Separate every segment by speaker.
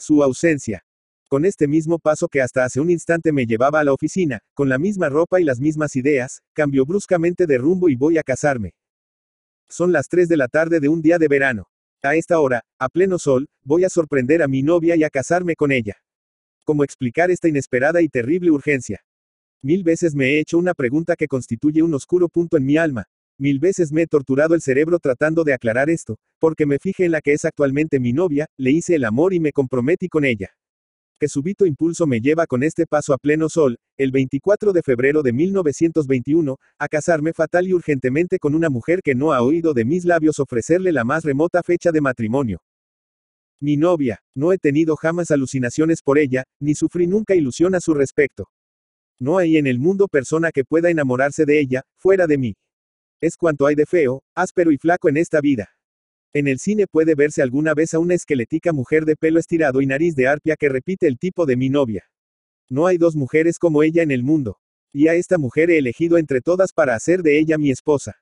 Speaker 1: Su ausencia. Con este mismo paso que hasta hace un instante me llevaba a la oficina, con la misma ropa y las mismas ideas, cambio bruscamente de rumbo y voy a casarme. Son las 3 de la tarde de un día de verano. A esta hora, a pleno sol, voy a sorprender a mi novia y a casarme con ella. ¿Cómo explicar esta inesperada y terrible urgencia? Mil veces me he hecho una pregunta que constituye un oscuro punto en mi alma, Mil veces me he torturado el cerebro tratando de aclarar esto, porque me fijé en la que es actualmente mi novia, le hice el amor y me comprometí con ella. Que súbito impulso me lleva con este paso a pleno sol, el 24 de febrero de 1921, a casarme fatal y urgentemente con una mujer que no ha oído de mis labios ofrecerle la más remota fecha de matrimonio. Mi novia, no he tenido jamás alucinaciones por ella, ni sufrí nunca ilusión a su respecto. No hay en el mundo persona que pueda enamorarse de ella, fuera de mí. Es cuanto hay de feo, áspero y flaco en esta vida. En el cine puede verse alguna vez a una esquelética mujer de pelo estirado y nariz de arpia que repite el tipo de mi novia. No hay dos mujeres como ella en el mundo. Y a esta mujer he elegido entre todas para hacer de ella mi esposa.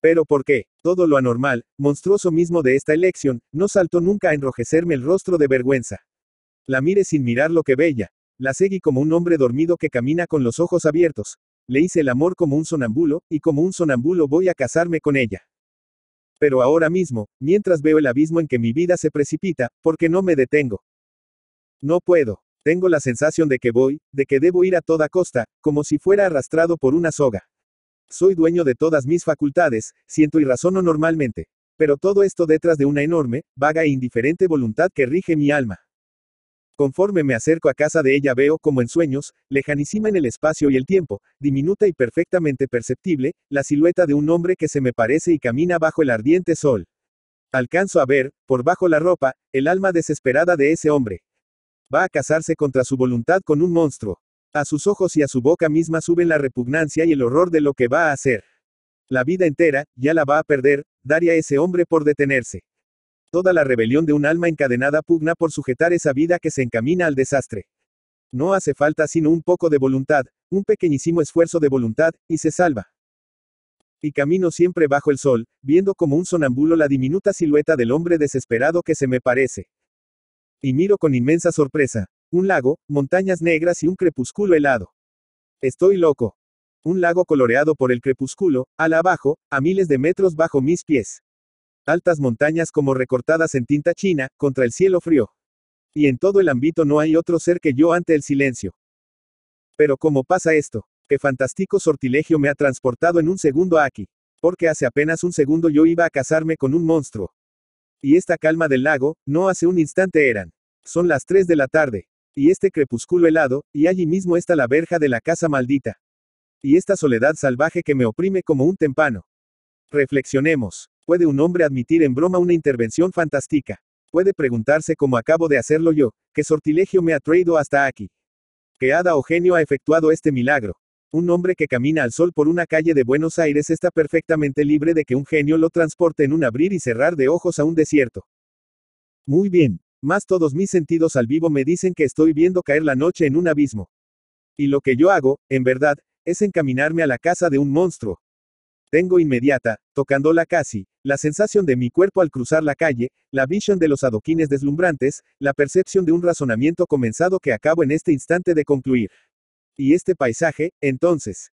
Speaker 1: Pero ¿por qué? Todo lo anormal, monstruoso mismo de esta elección, no saltó nunca a enrojecerme el rostro de vergüenza. La mire sin mirar lo que bella. La seguí como un hombre dormido que camina con los ojos abiertos, le hice el amor como un sonambulo, y como un sonambulo voy a casarme con ella. Pero ahora mismo, mientras veo el abismo en que mi vida se precipita, porque no me detengo. No puedo. Tengo la sensación de que voy, de que debo ir a toda costa, como si fuera arrastrado por una soga. Soy dueño de todas mis facultades, siento y razono normalmente. Pero todo esto detrás de una enorme, vaga e indiferente voluntad que rige mi alma. Conforme me acerco a casa de ella veo, como en sueños, lejanísima en el espacio y el tiempo, diminuta y perfectamente perceptible, la silueta de un hombre que se me parece y camina bajo el ardiente sol. Alcanzo a ver, por bajo la ropa, el alma desesperada de ese hombre. Va a casarse contra su voluntad con un monstruo. A sus ojos y a su boca misma suben la repugnancia y el horror de lo que va a hacer. La vida entera, ya la va a perder, daría ese hombre por detenerse. Toda la rebelión de un alma encadenada pugna por sujetar esa vida que se encamina al desastre. No hace falta sino un poco de voluntad, un pequeñísimo esfuerzo de voluntad, y se salva. Y camino siempre bajo el sol, viendo como un sonambulo la diminuta silueta del hombre desesperado que se me parece. Y miro con inmensa sorpresa, un lago, montañas negras y un crepúsculo helado. Estoy loco. Un lago coloreado por el crepúsculo, al abajo, a miles de metros bajo mis pies altas montañas como recortadas en tinta china, contra el cielo frío. Y en todo el ámbito no hay otro ser que yo ante el silencio. Pero ¿cómo pasa esto? Qué fantástico sortilegio me ha transportado en un segundo aquí. Porque hace apenas un segundo yo iba a casarme con un monstruo. Y esta calma del lago, no hace un instante eran. Son las 3 de la tarde. Y este crepúsculo helado, y allí mismo está la verja de la casa maldita. Y esta soledad salvaje que me oprime como un tempano. Reflexionemos. ¿Puede un hombre admitir en broma una intervención fantástica? Puede preguntarse cómo acabo de hacerlo yo, qué sortilegio me ha traído hasta aquí. ¿Qué hada o genio ha efectuado este milagro? Un hombre que camina al sol por una calle de Buenos Aires está perfectamente libre de que un genio lo transporte en un abrir y cerrar de ojos a un desierto. Muy bien, más todos mis sentidos al vivo me dicen que estoy viendo caer la noche en un abismo. Y lo que yo hago, en verdad, es encaminarme a la casa de un monstruo, tengo inmediata, tocándola casi, la sensación de mi cuerpo al cruzar la calle, la visión de los adoquines deslumbrantes, la percepción de un razonamiento comenzado que acabo en este instante de concluir. Y este paisaje, entonces.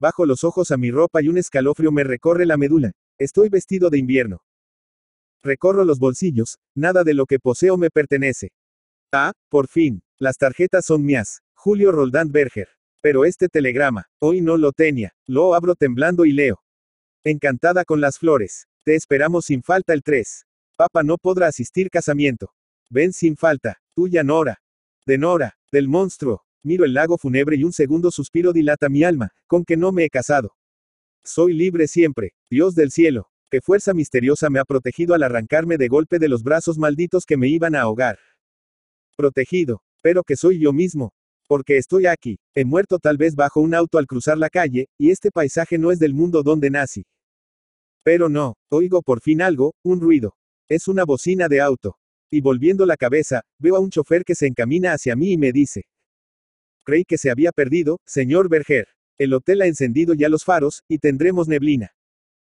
Speaker 1: Bajo los ojos a mi ropa y un escalofrío me recorre la medula. Estoy vestido de invierno. Recorro los bolsillos, nada de lo que poseo me pertenece. Ah, por fin, las tarjetas son mías. Julio Roldán Berger. Pero este telegrama, hoy no lo tenía, lo abro temblando y leo. Encantada con las flores. Te esperamos sin falta el 3. Papa no podrá asistir casamiento. Ven sin falta. Tuya Nora. De Nora. Del monstruo. Miro el lago fúnebre y un segundo suspiro dilata mi alma, con que no me he casado. Soy libre siempre. Dios del cielo. Que fuerza misteriosa me ha protegido al arrancarme de golpe de los brazos malditos que me iban a ahogar. Protegido. Pero que soy yo mismo. Porque estoy aquí. He muerto tal vez bajo un auto al cruzar la calle, y este paisaje no es del mundo donde nací. Pero no, oigo por fin algo, un ruido. Es una bocina de auto. Y volviendo la cabeza, veo a un chofer que se encamina hacia mí y me dice. Creí que se había perdido, señor Berger. El hotel ha encendido ya los faros, y tendremos neblina.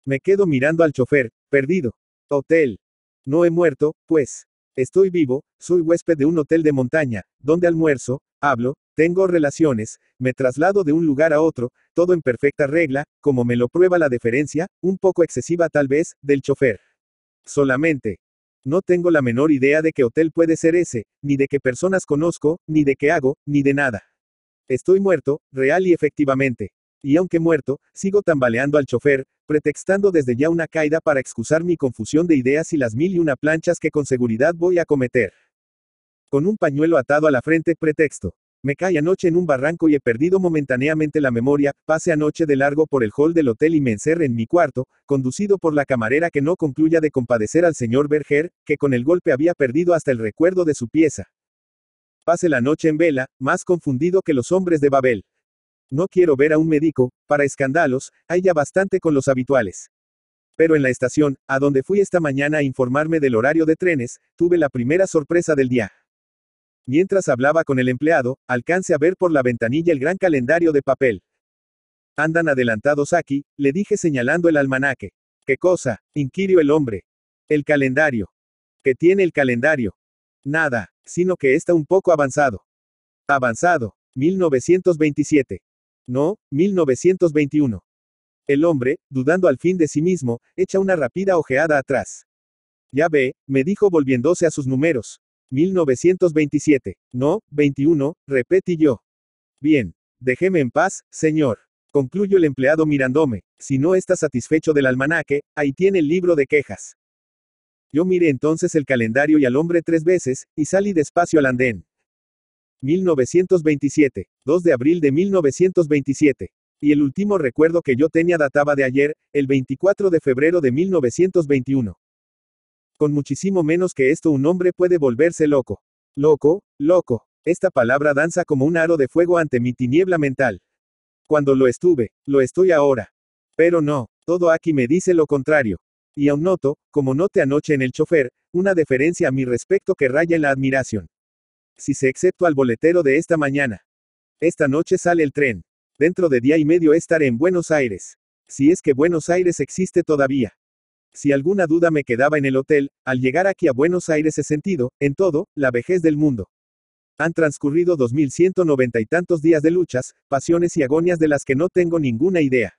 Speaker 1: Me quedo mirando al chofer, perdido. Hotel. No he muerto, pues. Estoy vivo, soy huésped de un hotel de montaña, donde almuerzo, hablo, tengo relaciones, me traslado de un lugar a otro, todo en perfecta regla, como me lo prueba la deferencia, un poco excesiva tal vez, del chofer. Solamente. No tengo la menor idea de qué hotel puede ser ese, ni de qué personas conozco, ni de qué hago, ni de nada. Estoy muerto, real y efectivamente. Y aunque muerto, sigo tambaleando al chofer, pretextando desde ya una caída para excusar mi confusión de ideas y las mil y una planchas que con seguridad voy a cometer. Con un pañuelo atado a la frente, pretexto. Me cae anoche en un barranco y he perdido momentáneamente la memoria, pase anoche de largo por el hall del hotel y me encerré en mi cuarto, conducido por la camarera que no concluya de compadecer al señor Berger, que con el golpe había perdido hasta el recuerdo de su pieza. Pase la noche en vela, más confundido que los hombres de Babel. No quiero ver a un médico, para escándalos, hay ya bastante con los habituales. Pero en la estación, a donde fui esta mañana a informarme del horario de trenes, tuve la primera sorpresa del día. Mientras hablaba con el empleado, alcance a ver por la ventanilla el gran calendario de papel. Andan adelantados aquí, le dije señalando el almanaque. ¿Qué cosa? inquirió el hombre. El calendario. ¿Qué tiene el calendario? Nada, sino que está un poco avanzado. Avanzado. 1927. No, 1921. El hombre, dudando al fin de sí mismo, echa una rápida ojeada atrás. Ya ve, me dijo volviéndose a sus números. 1927. No, 21, repetí yo. Bien. Déjeme en paz, señor. Concluyo el empleado mirándome. Si no está satisfecho del almanaque, ahí tiene el libro de quejas. Yo miré entonces el calendario y al hombre tres veces, y salí despacio al andén. 1927. 2 de abril de 1927. Y el último recuerdo que yo tenía databa de ayer, el 24 de febrero de 1921. Con muchísimo menos que esto un hombre puede volverse loco. Loco, loco. Esta palabra danza como un aro de fuego ante mi tiniebla mental. Cuando lo estuve, lo estoy ahora. Pero no, todo aquí me dice lo contrario. Y aún noto, como note anoche en el chofer, una deferencia a mi respecto que raya en la admiración. Si se excepto al boletero de esta mañana. Esta noche sale el tren. Dentro de día y medio estaré en Buenos Aires. Si es que Buenos Aires existe todavía. Si alguna duda me quedaba en el hotel, al llegar aquí a Buenos Aires he sentido, en todo, la vejez del mundo. Han transcurrido 2190 y tantos días de luchas, pasiones y agonias de las que no tengo ninguna idea.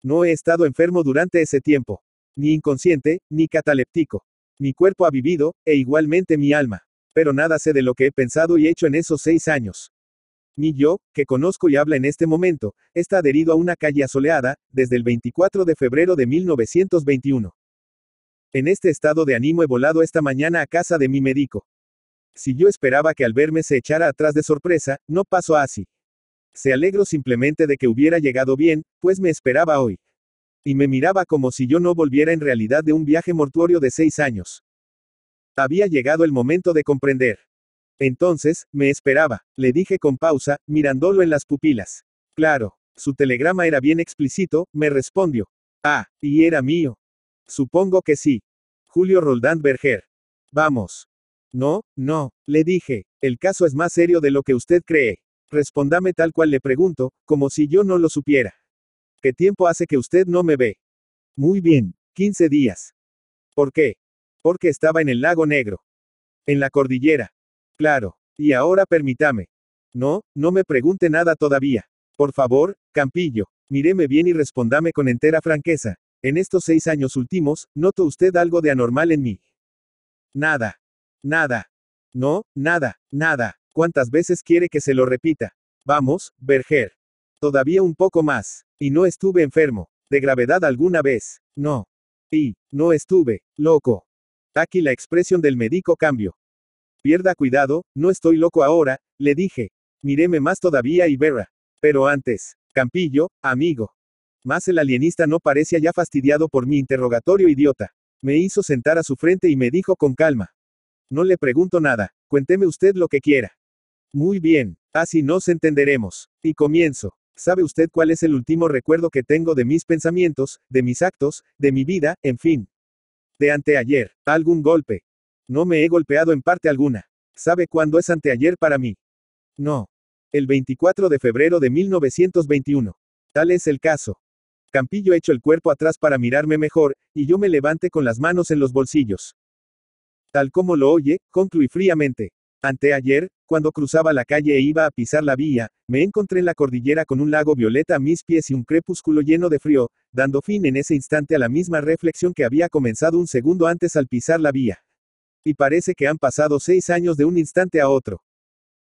Speaker 1: No he estado enfermo durante ese tiempo. Ni inconsciente, ni cataléptico. Mi cuerpo ha vivido, e igualmente mi alma. Pero nada sé de lo que he pensado y hecho en esos seis años. Ni yo, que conozco y habla en este momento, está adherido a una calle asoleada, desde el 24 de febrero de 1921. En este estado de ánimo he volado esta mañana a casa de mi médico. Si yo esperaba que al verme se echara atrás de sorpresa, no pasó así. Se alegro simplemente de que hubiera llegado bien, pues me esperaba hoy. Y me miraba como si yo no volviera en realidad de un viaje mortuorio de seis años. Había llegado el momento de comprender. Entonces, me esperaba, le dije con pausa, mirándolo en las pupilas. Claro, su telegrama era bien explícito, me respondió. Ah, y era mío. Supongo que sí. Julio Roldán Berger. Vamos. No, no, le dije, el caso es más serio de lo que usted cree. Respóndame tal cual le pregunto, como si yo no lo supiera. ¿Qué tiempo hace que usted no me ve? Muy bien, 15 días. ¿Por qué? Porque estaba en el lago negro. En la cordillera. Claro. Y ahora permítame. No, no me pregunte nada todavía. Por favor, Campillo, míreme bien y respóndame con entera franqueza, en estos seis años últimos, ¿notó usted algo de anormal en mí? Nada. Nada. No, nada, nada. ¿Cuántas veces quiere que se lo repita? Vamos, Berger. Todavía un poco más. Y no estuve enfermo. De gravedad alguna vez. No. Y, no estuve, loco. Aquí la expresión del médico cambio. Pierda cuidado, no estoy loco ahora, le dije. Míreme más todavía y verá. Pero antes, Campillo, amigo, más el alienista no parecía ya fastidiado por mi interrogatorio idiota. Me hizo sentar a su frente y me dijo con calma. No le pregunto nada, cuénteme usted lo que quiera. Muy bien, así nos entenderemos. Y comienzo. ¿Sabe usted cuál es el último recuerdo que tengo de mis pensamientos, de mis actos, de mi vida, en fin? De anteayer, algún golpe. No me he golpeado en parte alguna. ¿Sabe cuándo es anteayer para mí? No. El 24 de febrero de 1921. Tal es el caso. Campillo echó el cuerpo atrás para mirarme mejor, y yo me levanté con las manos en los bolsillos. Tal como lo oye, concluí fríamente. Anteayer, cuando cruzaba la calle e iba a pisar la vía, me encontré en la cordillera con un lago violeta a mis pies y un crepúsculo lleno de frío, dando fin en ese instante a la misma reflexión que había comenzado un segundo antes al pisar la vía. Y parece que han pasado seis años de un instante a otro.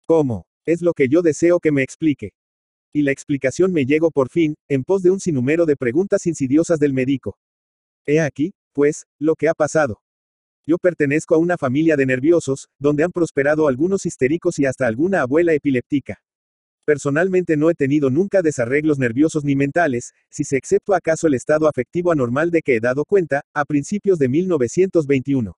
Speaker 1: ¿Cómo? Es lo que yo deseo que me explique y la explicación me llegó por fin, en pos de un sinnúmero de preguntas insidiosas del médico. He aquí, pues, lo que ha pasado. Yo pertenezco a una familia de nerviosos, donde han prosperado algunos histéricos y hasta alguna abuela epiléptica. Personalmente no he tenido nunca desarreglos nerviosos ni mentales, si se excepto acaso el estado afectivo anormal de que he dado cuenta, a principios de 1921.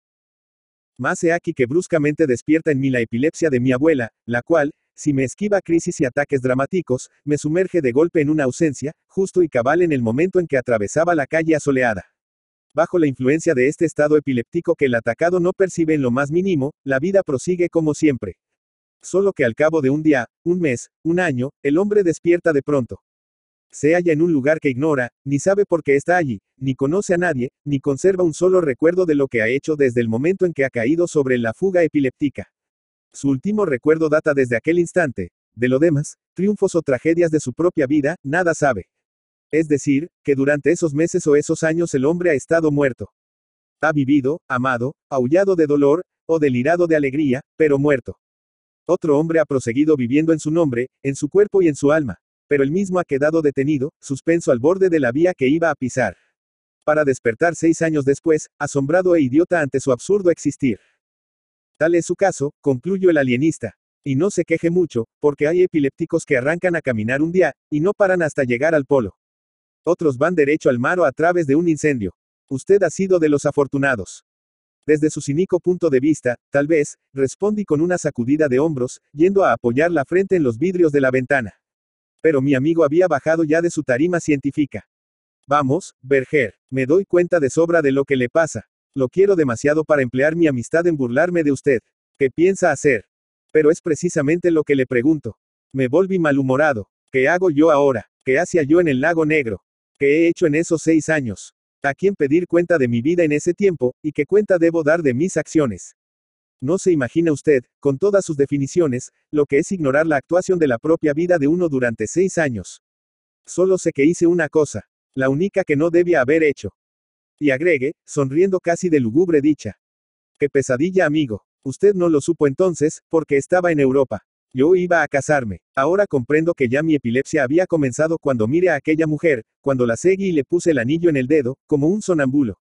Speaker 1: Más he aquí que bruscamente despierta en mí la epilepsia de mi abuela, la cual, si me esquiva crisis y ataques dramáticos, me sumerge de golpe en una ausencia, justo y cabal en el momento en que atravesaba la calle asoleada. Bajo la influencia de este estado epiléptico que el atacado no percibe en lo más mínimo, la vida prosigue como siempre. Solo que al cabo de un día, un mes, un año, el hombre despierta de pronto. Se halla en un lugar que ignora, ni sabe por qué está allí, ni conoce a nadie, ni conserva un solo recuerdo de lo que ha hecho desde el momento en que ha caído sobre la fuga epiléptica. Su último recuerdo data desde aquel instante. De lo demás, triunfos o tragedias de su propia vida, nada sabe. Es decir, que durante esos meses o esos años el hombre ha estado muerto. Ha vivido, amado, aullado de dolor, o delirado de alegría, pero muerto. Otro hombre ha proseguido viviendo en su nombre, en su cuerpo y en su alma, pero el mismo ha quedado detenido, suspenso al borde de la vía que iba a pisar. Para despertar seis años después, asombrado e idiota ante su absurdo existir. Tal es su caso, concluyó el alienista. Y no se queje mucho, porque hay epilépticos que arrancan a caminar un día, y no paran hasta llegar al polo. Otros van derecho al mar o a través de un incendio. Usted ha sido de los afortunados. Desde su cínico punto de vista, tal vez, respondí con una sacudida de hombros, yendo a apoyar la frente en los vidrios de la ventana. Pero mi amigo había bajado ya de su tarima científica. Vamos, Berger, me doy cuenta de sobra de lo que le pasa. Lo quiero demasiado para emplear mi amistad en burlarme de usted. ¿Qué piensa hacer? Pero es precisamente lo que le pregunto. Me volví malhumorado. ¿Qué hago yo ahora? ¿Qué hacía yo en el lago negro? ¿Qué he hecho en esos seis años? ¿A quién pedir cuenta de mi vida en ese tiempo, y qué cuenta debo dar de mis acciones? No se imagina usted, con todas sus definiciones, lo que es ignorar la actuación de la propia vida de uno durante seis años. Solo sé que hice una cosa, la única que no debía haber hecho. Y agregue, sonriendo casi de lúgubre dicha. Qué pesadilla, amigo. Usted no lo supo entonces, porque estaba en Europa. Yo iba a casarme. Ahora comprendo que ya mi epilepsia había comenzado cuando miré a aquella mujer, cuando la seguí y le puse el anillo en el dedo, como un sonambulo.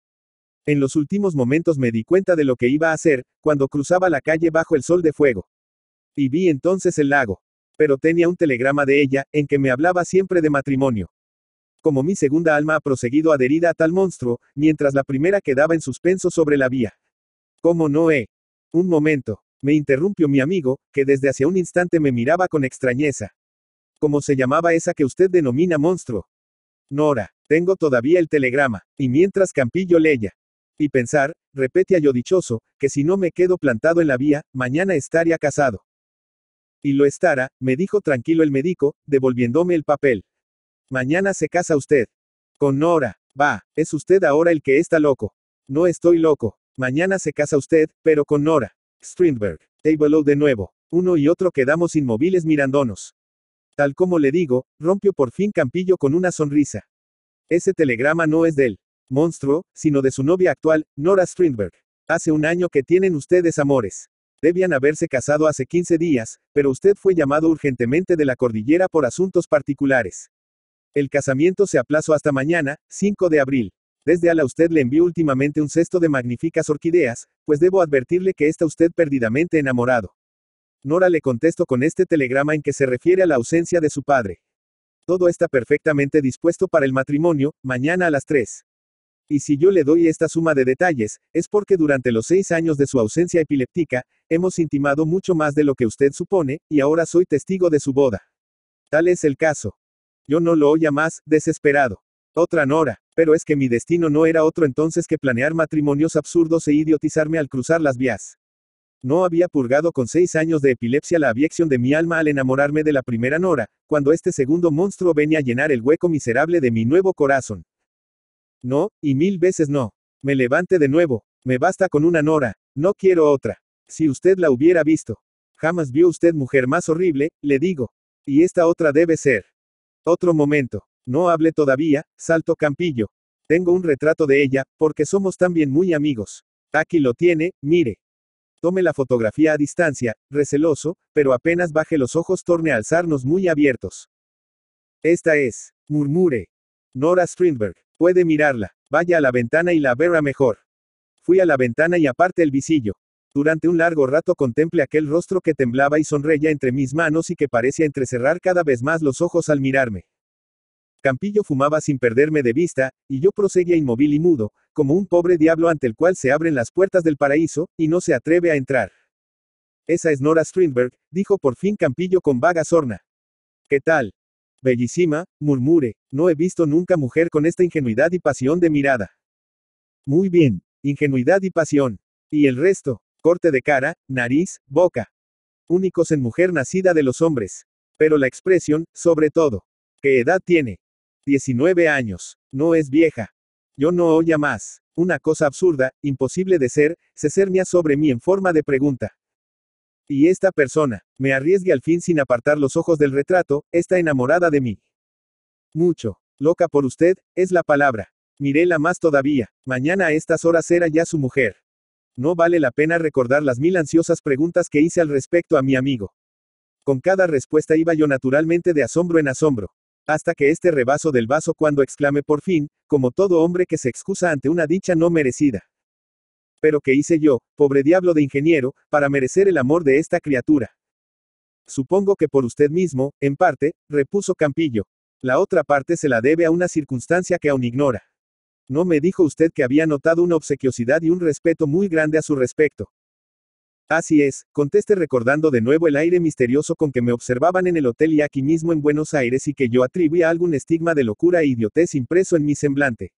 Speaker 1: En los últimos momentos me di cuenta de lo que iba a hacer, cuando cruzaba la calle bajo el sol de fuego. Y vi entonces el lago. Pero tenía un telegrama de ella, en que me hablaba siempre de matrimonio como mi segunda alma ha proseguido adherida a tal monstruo, mientras la primera quedaba en suspenso sobre la vía. ¿Cómo no he? Eh? Un momento, me interrumpió mi amigo, que desde hace un instante me miraba con extrañeza. ¿Cómo se llamaba esa que usted denomina monstruo? Nora, tengo todavía el telegrama, y mientras Campillo leía. Y pensar, a yo dichoso, que si no me quedo plantado en la vía, mañana estaría casado. Y lo estará, me dijo tranquilo el médico, devolviéndome el papel. Mañana se casa usted. Con Nora. Va, es usted ahora el que está loco. No estoy loco. Mañana se casa usted, pero con Nora. Strindberg. Tableau de nuevo. Uno y otro quedamos inmóviles mirándonos. Tal como le digo, rompió por fin Campillo con una sonrisa. Ese telegrama no es del monstruo, sino de su novia actual, Nora Strindberg. Hace un año que tienen ustedes amores. Debían haberse casado hace 15 días, pero usted fue llamado urgentemente de la cordillera por asuntos particulares. El casamiento se aplazó hasta mañana, 5 de abril. Desde Ala usted le envió últimamente un cesto de magníficas orquídeas, pues debo advertirle que está usted perdidamente enamorado. Nora le contesto con este telegrama en que se refiere a la ausencia de su padre. Todo está perfectamente dispuesto para el matrimonio, mañana a las 3. Y si yo le doy esta suma de detalles, es porque durante los seis años de su ausencia epiléptica, hemos intimado mucho más de lo que usted supone, y ahora soy testigo de su boda. Tal es el caso. Yo no lo oía más, desesperado. Otra Nora. Pero es que mi destino no era otro entonces que planear matrimonios absurdos e idiotizarme al cruzar las vías. No había purgado con seis años de epilepsia la abyección de mi alma al enamorarme de la primera Nora, cuando este segundo monstruo venía a llenar el hueco miserable de mi nuevo corazón. No, y mil veces no. Me levante de nuevo. Me basta con una Nora. No quiero otra. Si usted la hubiera visto. Jamás vio usted mujer más horrible, le digo. Y esta otra debe ser. Otro momento. No hable todavía, salto Campillo. Tengo un retrato de ella, porque somos también muy amigos. Aquí lo tiene, mire. Tome la fotografía a distancia, receloso, pero apenas baje los ojos torne a alzarnos muy abiertos. Esta es, murmure. Nora Strindberg. Puede mirarla. Vaya a la ventana y la verá mejor. Fui a la ventana y aparte el visillo. Durante un largo rato contemple aquel rostro que temblaba y sonreía entre mis manos y que parecía entrecerrar cada vez más los ojos al mirarme. Campillo fumaba sin perderme de vista, y yo proseguía inmóvil y mudo, como un pobre diablo ante el cual se abren las puertas del paraíso, y no se atreve a entrar. Esa es Nora Strindberg, dijo por fin Campillo con vaga sorna. ¿Qué tal? Bellísima, murmure, no he visto nunca mujer con esta ingenuidad y pasión de mirada. Muy bien, ingenuidad y pasión. ¿Y el resto? corte de cara, nariz, boca. Únicos en mujer nacida de los hombres. Pero la expresión, sobre todo. ¿Qué edad tiene? 19 años. No es vieja. Yo no oía más. Una cosa absurda, imposible de ser, se cernía sobre mí en forma de pregunta. Y esta persona, me arriesgue al fin sin apartar los ojos del retrato, está enamorada de mí. Mucho. Loca por usted, es la palabra. Miréla más todavía. Mañana a estas horas era ya su mujer. No vale la pena recordar las mil ansiosas preguntas que hice al respecto a mi amigo. Con cada respuesta iba yo naturalmente de asombro en asombro. Hasta que este rebaso del vaso cuando exclame por fin, como todo hombre que se excusa ante una dicha no merecida. Pero ¿qué hice yo, pobre diablo de ingeniero, para merecer el amor de esta criatura? Supongo que por usted mismo, en parte, repuso Campillo. La otra parte se la debe a una circunstancia que aún ignora. No me dijo usted que había notado una obsequiosidad y un respeto muy grande a su respecto. Así es, contesté recordando de nuevo el aire misterioso con que me observaban en el hotel y aquí mismo en Buenos Aires y que yo atribuía algún estigma de locura e idiotez impreso en mi semblante.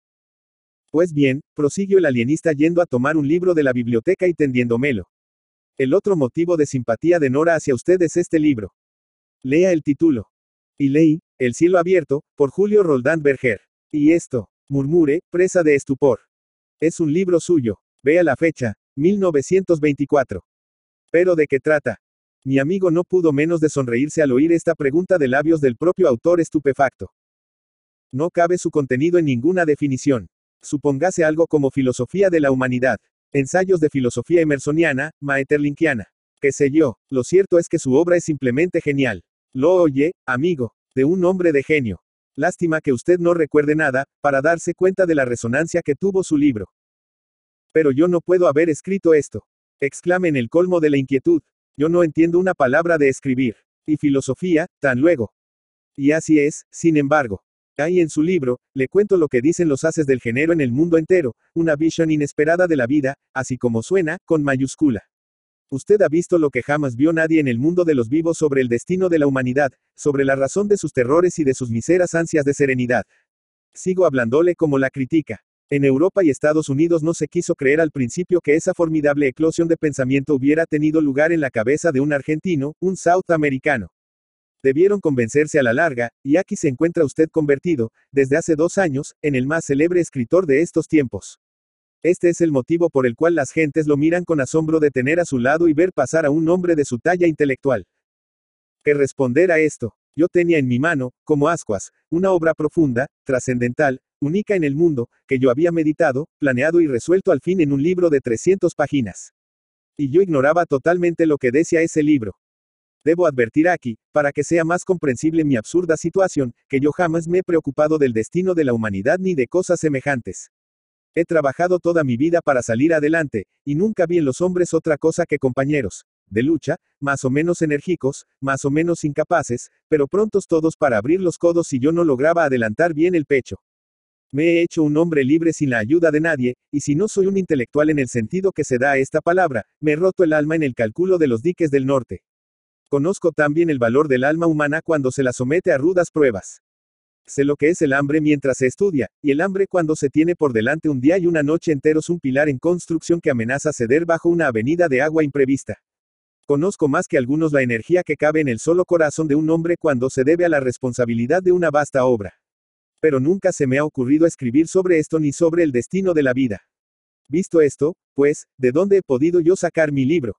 Speaker 1: Pues bien, prosiguió el alienista yendo a tomar un libro de la biblioteca y tendiéndomelo. El otro motivo de simpatía de Nora hacia usted es este libro. Lea el título. Y leí, El cielo abierto, por Julio Roldán Berger. Y esto. Murmure, presa de estupor. Es un libro suyo. Vea la fecha, 1924. Pero ¿de qué trata? Mi amigo no pudo menos de sonreírse al oír esta pregunta de labios del propio autor estupefacto. No cabe su contenido en ninguna definición. Supongase algo como filosofía de la humanidad, ensayos de filosofía emersoniana, maeterlinkiana. Qué sé yo, lo cierto es que su obra es simplemente genial. Lo oye, amigo, de un hombre de genio. Lástima que usted no recuerde nada, para darse cuenta de la resonancia que tuvo su libro. Pero yo no puedo haber escrito esto. Exclame en el colmo de la inquietud. Yo no entiendo una palabra de escribir. Y filosofía, tan luego. Y así es, sin embargo. Ahí en su libro, le cuento lo que dicen los haces del género en el mundo entero, una visión inesperada de la vida, así como suena, con mayúscula. Usted ha visto lo que jamás vio nadie en el mundo de los vivos sobre el destino de la humanidad, sobre la razón de sus terrores y de sus miseras ansias de serenidad. Sigo hablándole como la critica. En Europa y Estados Unidos no se quiso creer al principio que esa formidable eclosión de pensamiento hubiera tenido lugar en la cabeza de un argentino, un south Debieron convencerse a la larga, y aquí se encuentra usted convertido, desde hace dos años, en el más célebre escritor de estos tiempos. Este es el motivo por el cual las gentes lo miran con asombro de tener a su lado y ver pasar a un hombre de su talla intelectual. Que responder a esto, yo tenía en mi mano, como ascuas, una obra profunda, trascendental, única en el mundo, que yo había meditado, planeado y resuelto al fin en un libro de 300 páginas. Y yo ignoraba totalmente lo que decía ese libro. Debo advertir aquí, para que sea más comprensible mi absurda situación, que yo jamás me he preocupado del destino de la humanidad ni de cosas semejantes. He trabajado toda mi vida para salir adelante, y nunca vi en los hombres otra cosa que compañeros, de lucha, más o menos enérgicos, más o menos incapaces, pero prontos todos para abrir los codos si yo no lograba adelantar bien el pecho. Me he hecho un hombre libre sin la ayuda de nadie, y si no soy un intelectual en el sentido que se da a esta palabra, me he roto el alma en el cálculo de los diques del norte. Conozco también el valor del alma humana cuando se la somete a rudas pruebas. Sé lo que es el hambre mientras se estudia, y el hambre cuando se tiene por delante un día y una noche enteros un pilar en construcción que amenaza ceder bajo una avenida de agua imprevista. Conozco más que algunos la energía que cabe en el solo corazón de un hombre cuando se debe a la responsabilidad de una vasta obra. Pero nunca se me ha ocurrido escribir sobre esto ni sobre el destino de la vida. Visto esto, pues, ¿de dónde he podido yo sacar mi libro?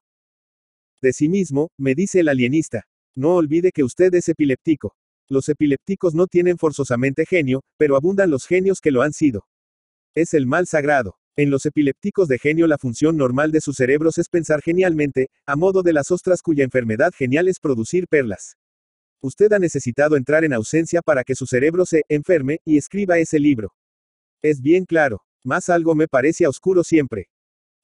Speaker 1: De sí mismo, me dice el alienista. No olvide que usted es epiléptico. Los epilépticos no tienen forzosamente genio, pero abundan los genios que lo han sido. Es el mal sagrado. En los epilépticos de genio la función normal de sus cerebros es pensar genialmente, a modo de las ostras cuya enfermedad genial es producir perlas. Usted ha necesitado entrar en ausencia para que su cerebro se enferme y escriba ese libro. Es bien claro. Más algo me parece oscuro siempre.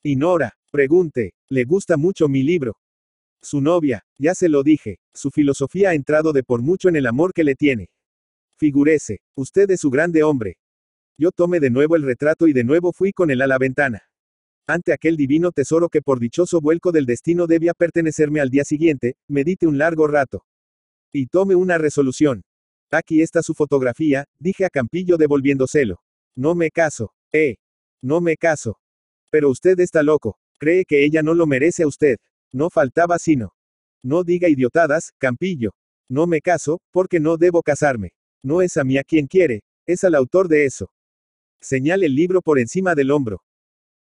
Speaker 1: Nora, pregunte, ¿le gusta mucho mi libro? Su novia, ya se lo dije, su filosofía ha entrado de por mucho en el amor que le tiene. Figúrese, usted es su grande hombre. Yo tomé de nuevo el retrato y de nuevo fui con él a la ventana. Ante aquel divino tesoro que por dichoso vuelco del destino debía pertenecerme al día siguiente, medite un largo rato. Y tome una resolución. Aquí está su fotografía, dije a Campillo devolviéndoselo. No me caso. Eh. No me caso. Pero usted está loco. Cree que ella no lo merece a usted. No faltaba sino. No diga idiotadas, Campillo. No me caso, porque no debo casarme. No es a mí a quien quiere, es al autor de eso. Señale el libro por encima del hombro.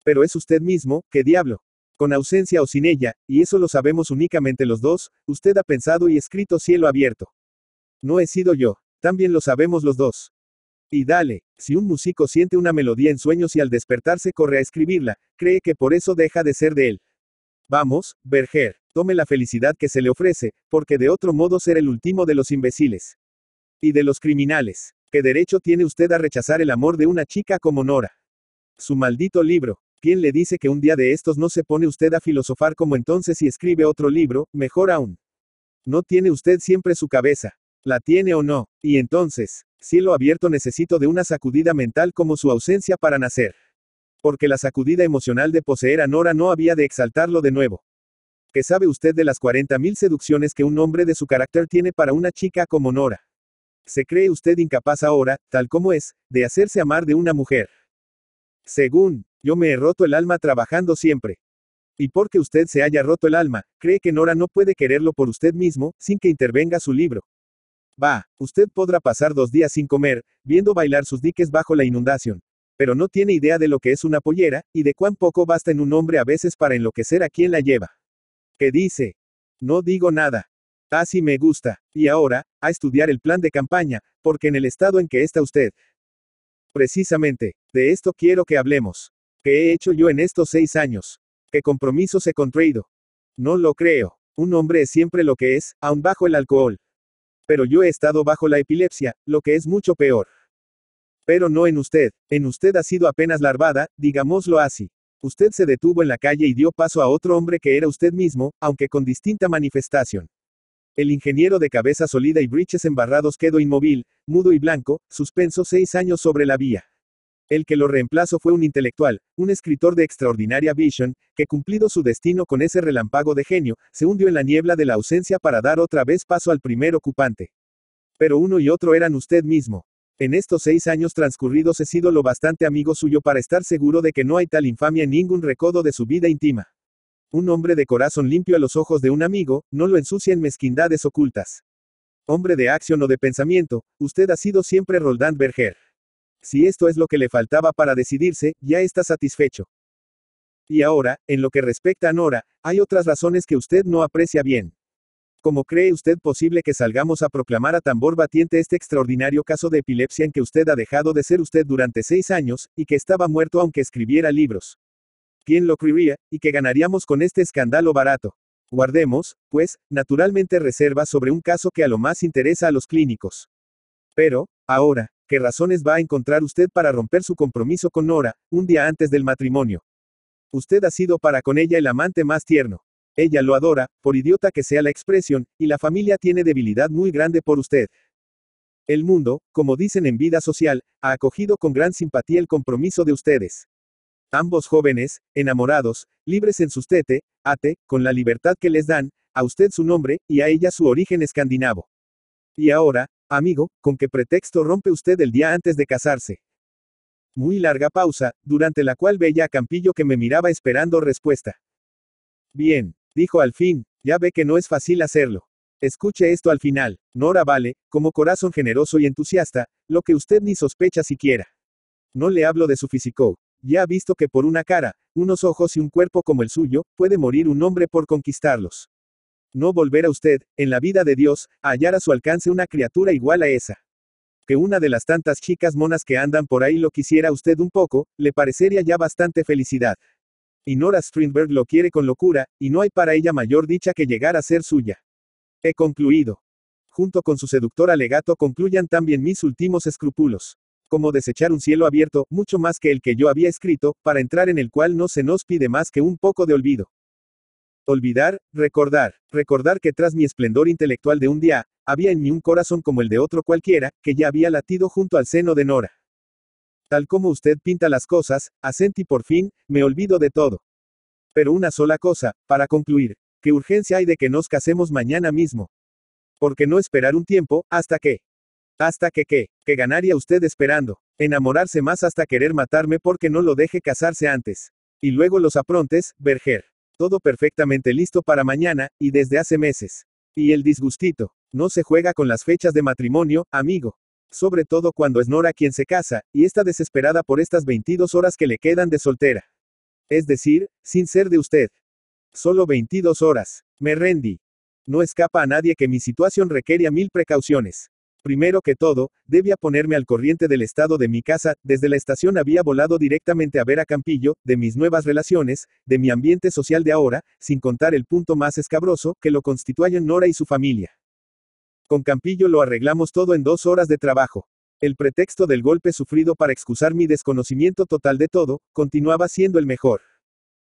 Speaker 1: Pero es usted mismo, qué diablo. Con ausencia o sin ella, y eso lo sabemos únicamente los dos, usted ha pensado y escrito cielo abierto. No he sido yo, también lo sabemos los dos. Y dale, si un músico siente una melodía en sueños y al despertarse corre a escribirla, cree que por eso deja de ser de él. Vamos, Berger, tome la felicidad que se le ofrece, porque de otro modo ser el último de los imbéciles. Y de los criminales. ¿Qué derecho tiene usted a rechazar el amor de una chica como Nora? Su maldito libro. ¿Quién le dice que un día de estos no se pone usted a filosofar como entonces y escribe otro libro, mejor aún? No tiene usted siempre su cabeza. ¿La tiene o no? Y entonces, cielo abierto necesito de una sacudida mental como su ausencia para nacer. Porque la sacudida emocional de poseer a Nora no había de exaltarlo de nuevo. ¿Qué sabe usted de las 40.000 seducciones que un hombre de su carácter tiene para una chica como Nora? ¿Se cree usted incapaz ahora, tal como es, de hacerse amar de una mujer? Según, yo me he roto el alma trabajando siempre. Y porque usted se haya roto el alma, cree que Nora no puede quererlo por usted mismo, sin que intervenga su libro. Va, usted podrá pasar dos días sin comer, viendo bailar sus diques bajo la inundación, pero no tiene idea de lo que es una pollera, y de cuán poco basta en un hombre a veces para enloquecer a quien la lleva. ¿Qué dice? No digo nada. Así me gusta. Y ahora, a estudiar el plan de campaña, porque en el estado en que está usted. Precisamente, de esto quiero que hablemos. ¿Qué he hecho yo en estos seis años? ¿Qué compromisos he contraído? No lo creo. Un hombre es siempre lo que es, aun bajo el alcohol. Pero yo he estado bajo la epilepsia, lo que es mucho peor. Pero no en usted. En usted ha sido apenas larvada, digámoslo así. Usted se detuvo en la calle y dio paso a otro hombre que era usted mismo, aunque con distinta manifestación. El ingeniero de cabeza sólida y briches embarrados quedó inmóvil, mudo y blanco, suspenso seis años sobre la vía. El que lo reemplazó fue un intelectual, un escritor de extraordinaria visión, que cumplido su destino con ese relámpago de genio, se hundió en la niebla de la ausencia para dar otra vez paso al primer ocupante. Pero uno y otro eran usted mismo. En estos seis años transcurridos he sido lo bastante amigo suyo para estar seguro de que no hay tal infamia en ningún recodo de su vida íntima. Un hombre de corazón limpio a los ojos de un amigo, no lo ensucia en mezquindades ocultas. Hombre de acción o de pensamiento, usted ha sido siempre Roldán Berger. Si esto es lo que le faltaba para decidirse, ya está satisfecho. Y ahora, en lo que respecta a Nora, hay otras razones que usted no aprecia bien. ¿Cómo cree usted posible que salgamos a proclamar a tambor batiente este extraordinario caso de epilepsia en que usted ha dejado de ser usted durante seis años, y que estaba muerto aunque escribiera libros? ¿Quién lo creería, y que ganaríamos con este escándalo barato? Guardemos, pues, naturalmente reservas sobre un caso que a lo más interesa a los clínicos. Pero, ahora, ¿qué razones va a encontrar usted para romper su compromiso con Nora, un día antes del matrimonio? Usted ha sido para con ella el amante más tierno. Ella lo adora, por idiota que sea la expresión, y la familia tiene debilidad muy grande por usted. El mundo, como dicen en vida social, ha acogido con gran simpatía el compromiso de ustedes. Ambos jóvenes, enamorados, libres en sus tete, ate, con la libertad que les dan, a usted su nombre, y a ella su origen escandinavo. Y ahora, amigo, ¿con qué pretexto rompe usted el día antes de casarse? Muy larga pausa, durante la cual veía a Campillo que me miraba esperando respuesta. Bien. Dijo al fin, ya ve que no es fácil hacerlo. Escuche esto al final, Nora Vale, como corazón generoso y entusiasta, lo que usted ni sospecha siquiera. No le hablo de su físico, ya ha visto que por una cara, unos ojos y un cuerpo como el suyo, puede morir un hombre por conquistarlos. No volverá usted, en la vida de Dios, a hallar a su alcance una criatura igual a esa. Que una de las tantas chicas monas que andan por ahí lo quisiera usted un poco, le parecería ya bastante felicidad. Y Nora Strindberg lo quiere con locura, y no hay para ella mayor dicha que llegar a ser suya. He concluido. Junto con su seductor alegato concluyan también mis últimos escrúpulos. Como desechar un cielo abierto, mucho más que el que yo había escrito, para entrar en el cual no se nos pide más que un poco de olvido. Olvidar, recordar, recordar que tras mi esplendor intelectual de un día, había en mí un corazón como el de otro cualquiera, que ya había latido junto al seno de Nora. Tal como usted pinta las cosas, asentí por fin, me olvido de todo. Pero una sola cosa, para concluir, ¿qué urgencia hay de que nos casemos mañana mismo? ¿Por qué no esperar un tiempo, hasta qué? ¿Hasta qué qué? ¿Que ganaría usted esperando? Enamorarse más hasta querer matarme porque no lo deje casarse antes. Y luego los aprontes, Berger. Todo perfectamente listo para mañana, y desde hace meses. Y el disgustito. No se juega con las fechas de matrimonio, amigo sobre todo cuando es Nora quien se casa, y está desesperada por estas 22 horas que le quedan de soltera. Es decir, sin ser de usted. Solo 22 horas. Me rendí. No escapa a nadie que mi situación requería mil precauciones. Primero que todo, debía ponerme al corriente del estado de mi casa, desde la estación había volado directamente a ver a Campillo, de mis nuevas relaciones, de mi ambiente social de ahora, sin contar el punto más escabroso, que lo constituyen Nora y su familia. Con Campillo lo arreglamos todo en dos horas de trabajo. El pretexto del golpe sufrido para excusar mi desconocimiento total de todo, continuaba siendo el mejor.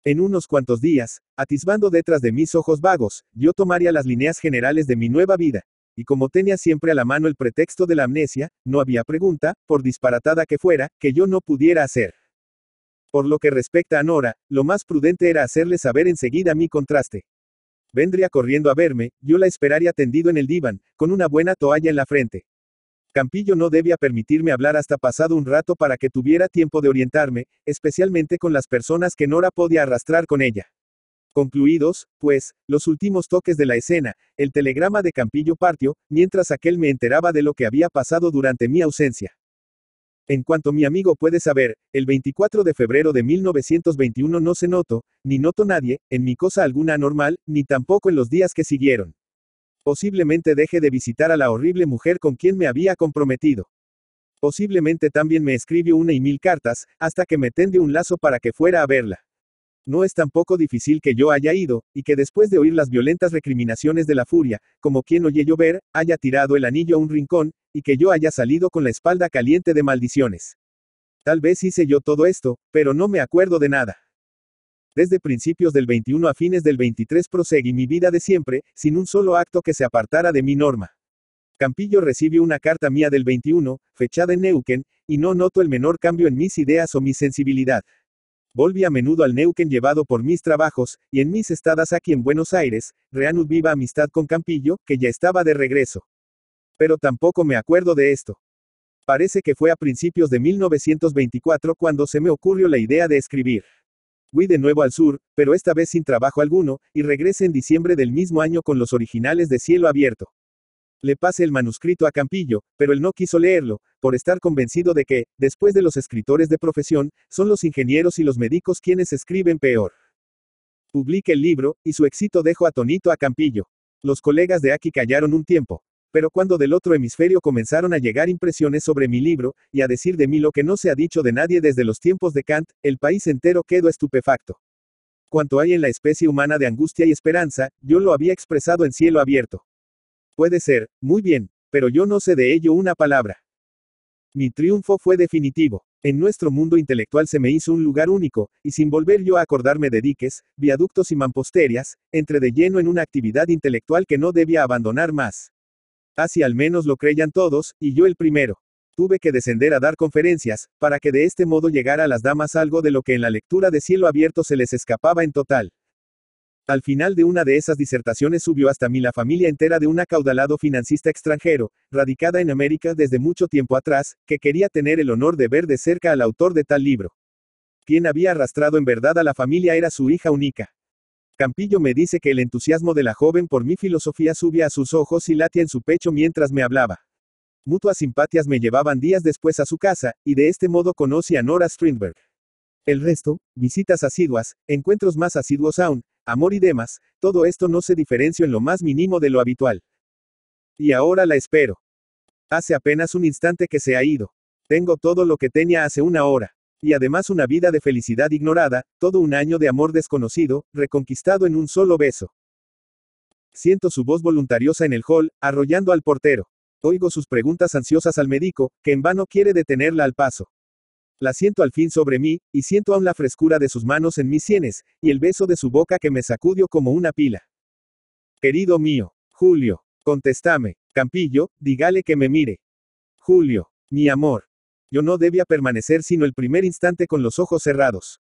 Speaker 1: En unos cuantos días, atisbando detrás de mis ojos vagos, yo tomaría las líneas generales de mi nueva vida. Y como tenía siempre a la mano el pretexto de la amnesia, no había pregunta, por disparatada que fuera, que yo no pudiera hacer. Por lo que respecta a Nora, lo más prudente era hacerle saber enseguida mi contraste. Vendría corriendo a verme, yo la esperaría tendido en el diván, con una buena toalla en la frente. Campillo no debía permitirme hablar hasta pasado un rato para que tuviera tiempo de orientarme, especialmente con las personas que Nora podía arrastrar con ella. Concluidos, pues, los últimos toques de la escena, el telegrama de Campillo partió, mientras aquel me enteraba de lo que había pasado durante mi ausencia. En cuanto mi amigo puede saber, el 24 de febrero de 1921 no se notó, ni noto nadie, en mi cosa alguna anormal, ni tampoco en los días que siguieron. Posiblemente deje de visitar a la horrible mujer con quien me había comprometido. Posiblemente también me escribió una y mil cartas, hasta que me tende un lazo para que fuera a verla. No es tampoco difícil que yo haya ido, y que después de oír las violentas recriminaciones de la furia, como quien oye llover, haya tirado el anillo a un rincón, y que yo haya salido con la espalda caliente de maldiciones. Tal vez hice yo todo esto, pero no me acuerdo de nada. Desde principios del 21 a fines del 23 proseguí mi vida de siempre, sin un solo acto que se apartara de mi norma. Campillo recibió una carta mía del 21, fechada en Neuquén, y no noto el menor cambio en mis ideas o mi sensibilidad. Volví a menudo al Neuquén llevado por mis trabajos, y en mis estadas aquí en Buenos Aires, reanud viva amistad con Campillo, que ya estaba de regreso. Pero tampoco me acuerdo de esto. Parece que fue a principios de 1924 cuando se me ocurrió la idea de escribir. Fui de nuevo al sur, pero esta vez sin trabajo alguno, y regresé en diciembre del mismo año con los originales de Cielo Abierto le pase el manuscrito a Campillo, pero él no quiso leerlo, por estar convencido de que, después de los escritores de profesión, son los ingenieros y los médicos quienes escriben peor. Publique el libro, y su éxito dejó atonito a Campillo. Los colegas de aquí callaron un tiempo, pero cuando del otro hemisferio comenzaron a llegar impresiones sobre mi libro, y a decir de mí lo que no se ha dicho de nadie desde los tiempos de Kant, el país entero quedó estupefacto. Cuanto hay en la especie humana de angustia y esperanza, yo lo había expresado en cielo abierto. Puede ser, muy bien, pero yo no sé de ello una palabra. Mi triunfo fue definitivo. En nuestro mundo intelectual se me hizo un lugar único, y sin volver yo a acordarme de diques, viaductos y mamposterias, entré de lleno en una actividad intelectual que no debía abandonar más. Así al menos lo creían todos, y yo el primero. Tuve que descender a dar conferencias, para que de este modo llegara a las damas algo de lo que en la lectura de cielo abierto se les escapaba en total. Al final de una de esas disertaciones subió hasta mí la familia entera de un acaudalado financista extranjero, radicada en América desde mucho tiempo atrás, que quería tener el honor de ver de cerca al autor de tal libro. Quien había arrastrado en verdad a la familia era su hija única. Campillo me dice que el entusiasmo de la joven por mi filosofía subía a sus ojos y latía en su pecho mientras me hablaba. Mutuas simpatías me llevaban días después a su casa, y de este modo conocí a Nora Strindberg. El resto, visitas asiduas, encuentros más asiduos aún, amor y demás, todo esto no se diferencia en lo más mínimo de lo habitual. Y ahora la espero. Hace apenas un instante que se ha ido. Tengo todo lo que tenía hace una hora. Y además una vida de felicidad ignorada, todo un año de amor desconocido, reconquistado en un solo beso. Siento su voz voluntariosa en el hall, arrollando al portero. Oigo sus preguntas ansiosas al médico, que en vano quiere detenerla al paso. La siento al fin sobre mí, y siento aún la frescura de sus manos en mis sienes, y el beso de su boca que me sacudió como una pila. Querido mío, Julio, contéstame, Campillo, dígale que me mire. Julio, mi amor. Yo no debía permanecer sino el primer instante con los ojos cerrados.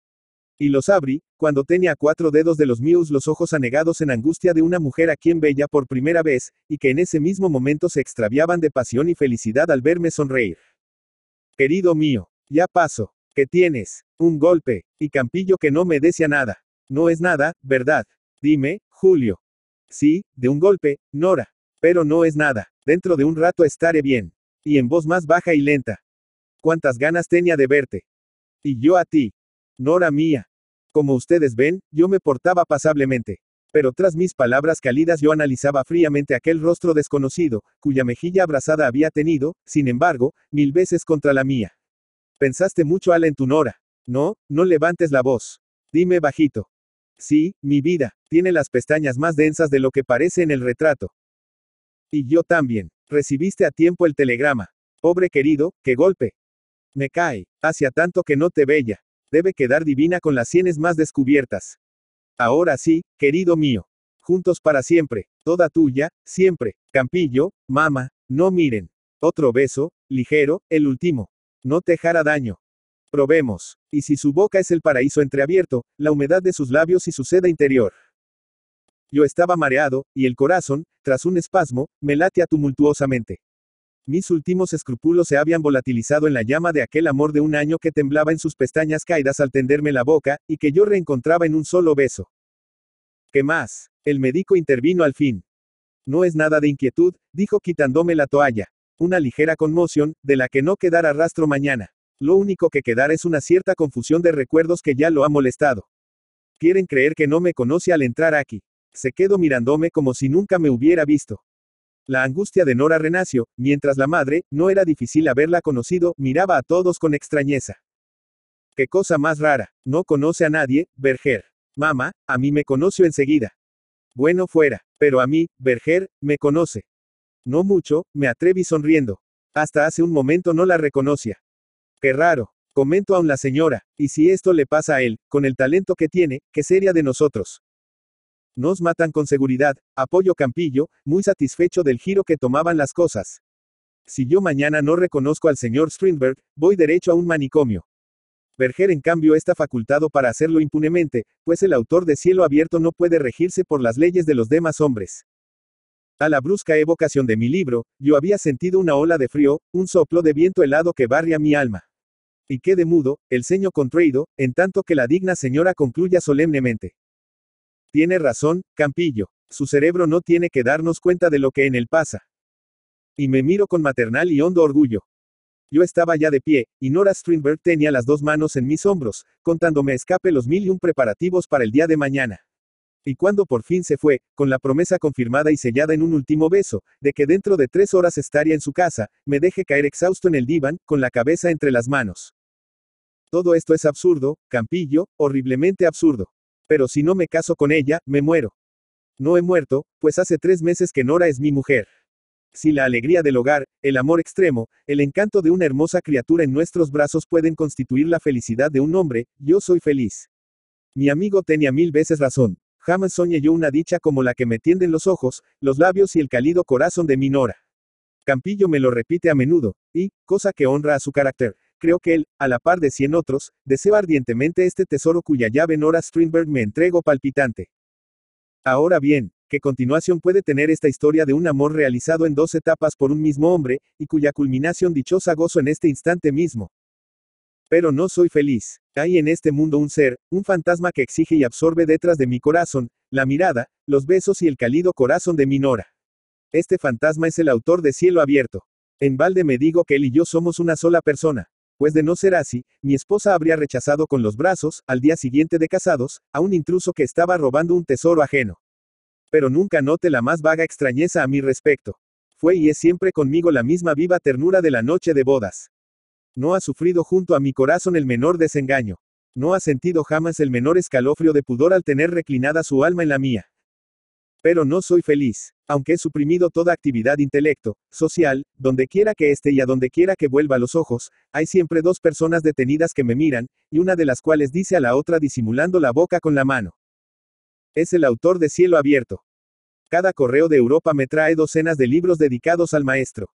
Speaker 1: Y los abrí, cuando tenía cuatro dedos de los míos los ojos anegados en angustia de una mujer a quien veía por primera vez, y que en ese mismo momento se extraviaban de pasión y felicidad al verme sonreír. Querido mío, ya paso. ¿Qué tienes? Un golpe, y Campillo que no me desea nada. No es nada, ¿verdad? Dime, Julio. Sí, de un golpe, Nora. Pero no es nada. Dentro de un rato estaré bien. Y en voz más baja y lenta. Cuántas ganas tenía de verte. Y yo a ti. Nora mía. Como ustedes ven, yo me portaba pasablemente. Pero tras mis palabras cálidas yo analizaba fríamente aquel rostro desconocido, cuya mejilla abrazada había tenido, sin embargo, mil veces contra la mía. Pensaste mucho, Ala, en tu Nora. No, no levantes la voz. Dime bajito. Sí, mi vida, tiene las pestañas más densas de lo que parece en el retrato. Y yo también. Recibiste a tiempo el telegrama. Pobre querido, qué golpe. Me cae, hacia tanto que no te veía. Debe quedar divina con las sienes más descubiertas. Ahora sí, querido mío. Juntos para siempre, toda tuya, siempre. Campillo, mama, no miren. Otro beso, ligero, el último. No te hará daño. Probemos. Y si su boca es el paraíso entreabierto, la humedad de sus labios y su seda interior. Yo estaba mareado, y el corazón, tras un espasmo, me latea tumultuosamente. Mis últimos escrúpulos se habían volatilizado en la llama de aquel amor de un año que temblaba en sus pestañas caídas al tenderme la boca, y que yo reencontraba en un solo beso. ¿Qué más? El médico intervino al fin. No es nada de inquietud, dijo quitándome la toalla una ligera conmoción, de la que no quedará rastro mañana. Lo único que quedará es una cierta confusión de recuerdos que ya lo ha molestado. Quieren creer que no me conoce al entrar aquí. Se quedó mirándome como si nunca me hubiera visto. La angustia de Nora renació, mientras la madre, no era difícil haberla conocido, miraba a todos con extrañeza. Qué cosa más rara, no conoce a nadie, Berger. Mamá, a mí me conoció enseguida. Bueno fuera, pero a mí, Berger, me conoce. No mucho, me atreví sonriendo. Hasta hace un momento no la reconocía. Qué raro, comento aún la señora, y si esto le pasa a él, con el talento que tiene, que sería de nosotros. Nos matan con seguridad, apoyo Campillo, muy satisfecho del giro que tomaban las cosas. Si yo mañana no reconozco al señor Strindberg, voy derecho a un manicomio. Berger en cambio está facultado para hacerlo impunemente, pues el autor de Cielo Abierto no puede regirse por las leyes de los demás hombres. A la brusca evocación de mi libro, yo había sentido una ola de frío, un soplo de viento helado que barria mi alma. Y quedé mudo, el ceño contraído, en tanto que la digna señora concluya solemnemente. Tiene razón, Campillo. Su cerebro no tiene que darnos cuenta de lo que en él pasa. Y me miro con maternal y hondo orgullo. Yo estaba ya de pie, y Nora Strindberg tenía las dos manos en mis hombros, contándome escape los mil y un preparativos para el día de mañana. Y cuando por fin se fue, con la promesa confirmada y sellada en un último beso, de que dentro de tres horas estaría en su casa, me dejé caer exhausto en el diván, con la cabeza entre las manos. Todo esto es absurdo, Campillo, horriblemente absurdo. Pero si no me caso con ella, me muero. No he muerto, pues hace tres meses que Nora es mi mujer. Si la alegría del hogar, el amor extremo, el encanto de una hermosa criatura en nuestros brazos pueden constituir la felicidad de un hombre, yo soy feliz. Mi amigo tenía mil veces razón. Jamás soñé yo una dicha como la que me tienden los ojos, los labios y el cálido corazón de mi Nora. Campillo me lo repite a menudo, y, cosa que honra a su carácter, creo que él, a la par de cien otros, deseo ardientemente este tesoro cuya llave Nora Strindberg me entregó palpitante. Ahora bien, ¿qué continuación puede tener esta historia de un amor realizado en dos etapas por un mismo hombre, y cuya culminación dichosa gozo en este instante mismo? Pero no soy feliz. Hay en este mundo un ser, un fantasma que exige y absorbe detrás de mi corazón, la mirada, los besos y el cálido corazón de mi Nora. Este fantasma es el autor de Cielo Abierto. En balde me digo que él y yo somos una sola persona. Pues de no ser así, mi esposa habría rechazado con los brazos, al día siguiente de casados, a un intruso que estaba robando un tesoro ajeno. Pero nunca note la más vaga extrañeza a mi respecto. Fue y es siempre conmigo la misma viva ternura de la noche de bodas. No ha sufrido junto a mi corazón el menor desengaño. No ha sentido jamás el menor escalofrío de pudor al tener reclinada su alma en la mía. Pero no soy feliz, aunque he suprimido toda actividad intelecto, social, donde quiera que esté y a donde quiera que vuelva los ojos, hay siempre dos personas detenidas que me miran, y una de las cuales dice a la otra disimulando la boca con la mano. Es el autor de Cielo Abierto. Cada correo de Europa me trae docenas de libros dedicados al maestro.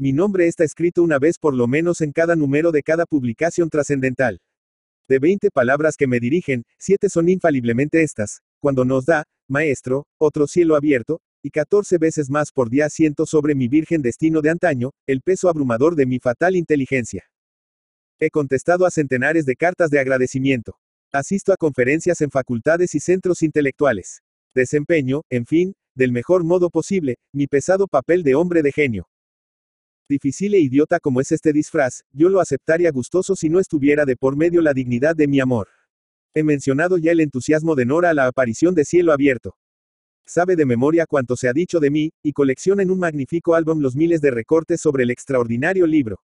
Speaker 1: Mi nombre está escrito una vez por lo menos en cada número de cada publicación trascendental. De 20 palabras que me dirigen, 7 son infaliblemente estas, cuando nos da, Maestro, otro cielo abierto, y 14 veces más por día siento sobre mi virgen destino de antaño, el peso abrumador de mi fatal inteligencia. He contestado a centenares de cartas de agradecimiento. Asisto a conferencias en facultades y centros intelectuales. Desempeño, en fin, del mejor modo posible, mi pesado papel de hombre de genio. Difícil e idiota como es este disfraz, yo lo aceptaría gustoso si no estuviera de por medio la dignidad de mi amor. He mencionado ya el entusiasmo de Nora a la aparición de cielo abierto. Sabe de memoria cuanto se ha dicho de mí, y colecciona en un magnífico álbum los miles de recortes sobre el extraordinario libro.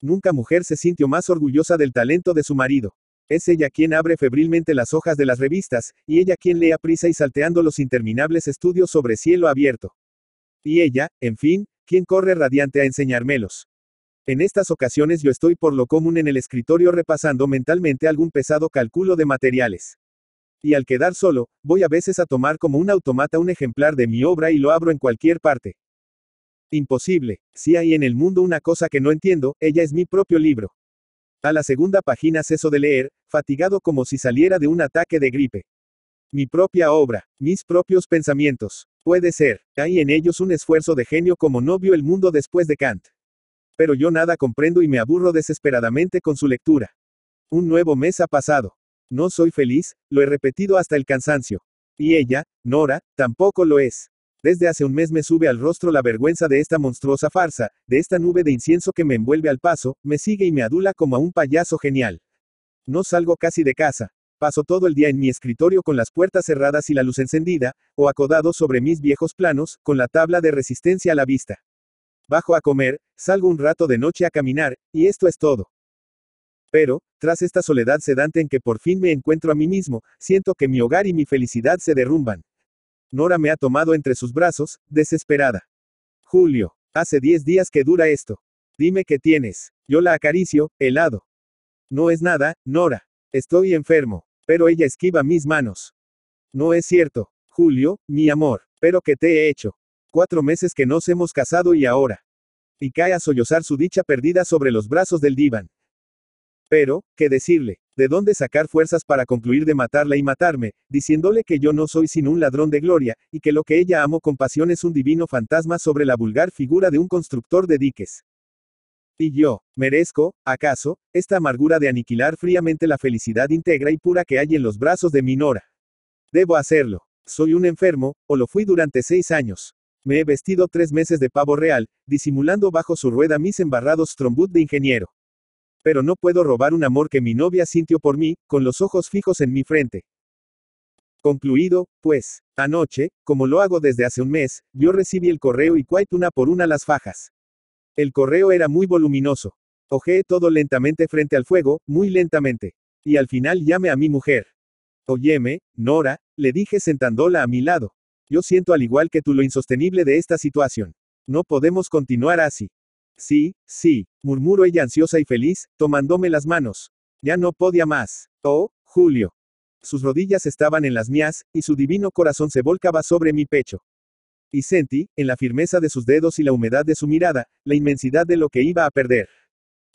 Speaker 1: Nunca mujer se sintió más orgullosa del talento de su marido. Es ella quien abre febrilmente las hojas de las revistas, y ella quien lee a prisa y salteando los interminables estudios sobre cielo abierto. Y ella, en fin, ¿Quién corre radiante a enseñármelos? En estas ocasiones yo estoy por lo común en el escritorio repasando mentalmente algún pesado cálculo de materiales. Y al quedar solo, voy a veces a tomar como un automata un ejemplar de mi obra y lo abro en cualquier parte. Imposible, si hay en el mundo una cosa que no entiendo, ella es mi propio libro. A la segunda página ceso de leer, fatigado como si saliera de un ataque de gripe. Mi propia obra, mis propios pensamientos. Puede ser, hay en ellos un esfuerzo de genio como no vio el mundo después de Kant. Pero yo nada comprendo y me aburro desesperadamente con su lectura. Un nuevo mes ha pasado. No soy feliz, lo he repetido hasta el cansancio. Y ella, Nora, tampoco lo es. Desde hace un mes me sube al rostro la vergüenza de esta monstruosa farsa, de esta nube de incienso que me envuelve al paso, me sigue y me adula como a un payaso genial. No salgo casi de casa, Paso todo el día en mi escritorio con las puertas cerradas y la luz encendida, o acodado sobre mis viejos planos, con la tabla de resistencia a la vista. Bajo a comer, salgo un rato de noche a caminar, y esto es todo. Pero, tras esta soledad sedante en que por fin me encuentro a mí mismo, siento que mi hogar y mi felicidad se derrumban. Nora me ha tomado entre sus brazos, desesperada. Julio, hace diez días que dura esto. Dime qué tienes. Yo la acaricio, helado. No es nada, Nora. Estoy enfermo pero ella esquiva mis manos. No es cierto, Julio, mi amor, pero que te he hecho. Cuatro meses que nos hemos casado y ahora. Y cae a sollozar su dicha perdida sobre los brazos del diván. Pero, ¿qué decirle? ¿De dónde sacar fuerzas para concluir de matarla y matarme, diciéndole que yo no soy sino un ladrón de gloria, y que lo que ella amo con pasión es un divino fantasma sobre la vulgar figura de un constructor de diques? Y yo, merezco, acaso, esta amargura de aniquilar fríamente la felicidad íntegra y pura que hay en los brazos de mi Nora. Debo hacerlo. Soy un enfermo, o lo fui durante seis años. Me he vestido tres meses de pavo real, disimulando bajo su rueda mis embarrados trombut de ingeniero. Pero no puedo robar un amor que mi novia sintió por mí, con los ojos fijos en mi frente. Concluido, pues, anoche, como lo hago desde hace un mes, yo recibí el correo y quite una por una las fajas. El correo era muy voluminoso. Ojeé todo lentamente frente al fuego, muy lentamente. Y al final llamé a mi mujer. Oyeme, Nora, le dije sentándola a mi lado. Yo siento al igual que tú lo insostenible de esta situación. No podemos continuar así. Sí, sí, murmuró ella ansiosa y feliz, tomándome las manos. Ya no podía más. Oh, Julio. Sus rodillas estaban en las mías, y su divino corazón se volcaba sobre mi pecho. Y sentí, en la firmeza de sus dedos y la humedad de su mirada, la inmensidad de lo que iba a perder.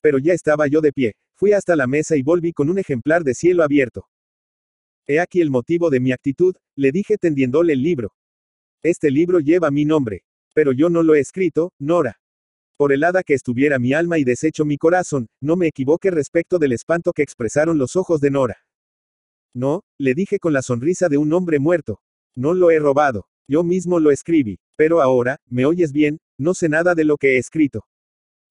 Speaker 1: Pero ya estaba yo de pie, fui hasta la mesa y volví con un ejemplar de cielo abierto. He aquí el motivo de mi actitud, le dije tendiéndole el libro. Este libro lleva mi nombre. Pero yo no lo he escrito, Nora. Por helada que estuviera mi alma y deshecho mi corazón, no me equivoque respecto del espanto que expresaron los ojos de Nora. No, le dije con la sonrisa de un hombre muerto. No lo he robado. Yo mismo lo escribí, pero ahora, ¿me oyes bien? No sé nada de lo que he escrito.